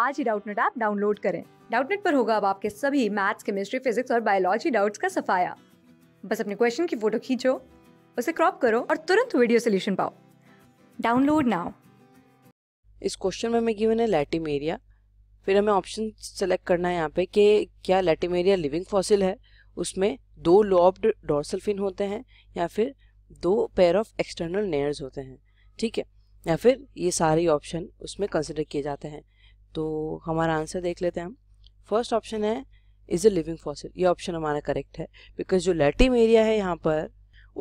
आज ही Doubtnut app download करें डाउटनेट पर होगा अब आपके सभी मैथ्स केमिस्ट्री फिजिक्स और बायोलॉजी डाउट्स का सफाया बस अपने क्वेश्चन की फोटो खींचो उसे क्रॉप करो और तुरंत वीडियो सोल्यूशन पाओ डाउनलोड नाउ इस क्वेश्चन में हमें गिवन है लैटिम एरिया फिर हमें ऑप्शन सेलेक्ट करना है यहाँ पे कि क्या लैटिम एरिया लिविंग फॉसिल है उसमें दो लॉब्ड डोर्सल फिन होते हैं या फिर दो पेयर ऑफ एक्सटर्नल नेयर्स होते हैं ठीक है या फिर ये सारे ऑप्शन उसमें कंसिडर किए जाते हैं तो हमारा आंसर देख लेते हैं हम फर्स्ट ऑप्शन है इज अ लिविंग फॉसिल ये ऑप्शन हमारा करेक्ट है बिकॉज जो लैटिम एरिया है यहाँ पर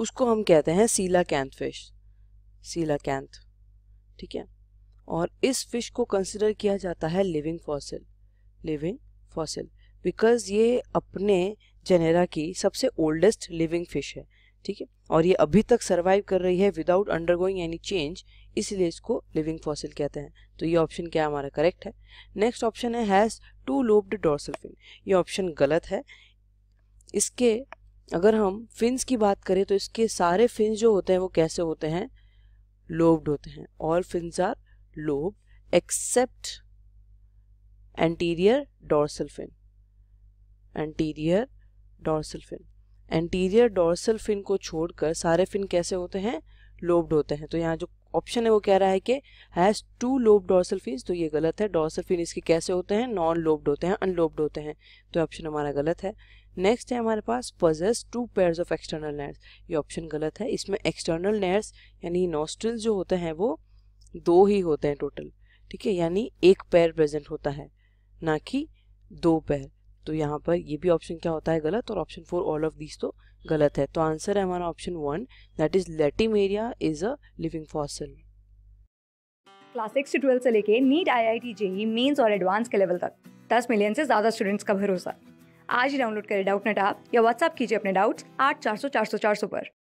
उसको हम कहते हैं सीला कैंथ फिश सीला कैंथ ठीक है और इस फिश को कंसिडर किया जाता है living fossil living fossil because ये अपने जनेरा की सबसे ओल्डेस्ट लिविंग फिश है ठीक है और ये अभी तक सर्वाइव कर रही है विदाउट अंडरगोइंग एनी चेंज इसलिए इसको लिविंग फॉसिल कहते हैं तो ये ऑप्शन क्या हमारा करेक्ट है नेक्स्ट ऑप्शन है has two lobed dorsal fin ये ऑप्शन गलत है इसके अगर हम फिन्स की बात करें तो इसके सारे फिन्स जो होते हैं वो कैसे होते हैं लोब्ड होते हैं all fins are lobed except anterior dorsal fin anterior dorsal fin anterior dorsal fin को छोड़कर सारे फिन कैसे होते हैं लोब्ड होते हैं तो यहाँ जो ऑप्शन है वो कह रहा है कि has two lobe dorsal fin तो ये गलत है डोर्सल फिन इसके कैसे होते हैं नॉन लोब्ड होते हैं अनलोब्ड होते हैं तो ऑप्शन हमारा गलत है नेक्स्ट है हमारे पास possess two pair of external nares ये ऑप्शन गलत है इसमें एक्सटर्नल नेयर्स यानी नोस्ट्रल जो होते हैं वो दो ही होते हैं टोटल ठीक है यानी एक पैर प्रेजेंट होता है ना कि दो पैर तो यहाँ पर ये भी ऑप्शन क्या होता है गलत और option four all of these तो गलत है तो आंसर है हमारा option one that is Latimeria is a living fossil class six से ट्वेल्थ से लेके NEET I I T JEE mains और एडवांस के लेवल तक दस मिलियन से ज़्यादा स्टूडेंट्स का भरोसा आज ही डाउनलोड करें डाउट नेट या व्हाट्सअप कीजिए अपने डाउट्स आठ चार सौ चार सौ चार सौ पर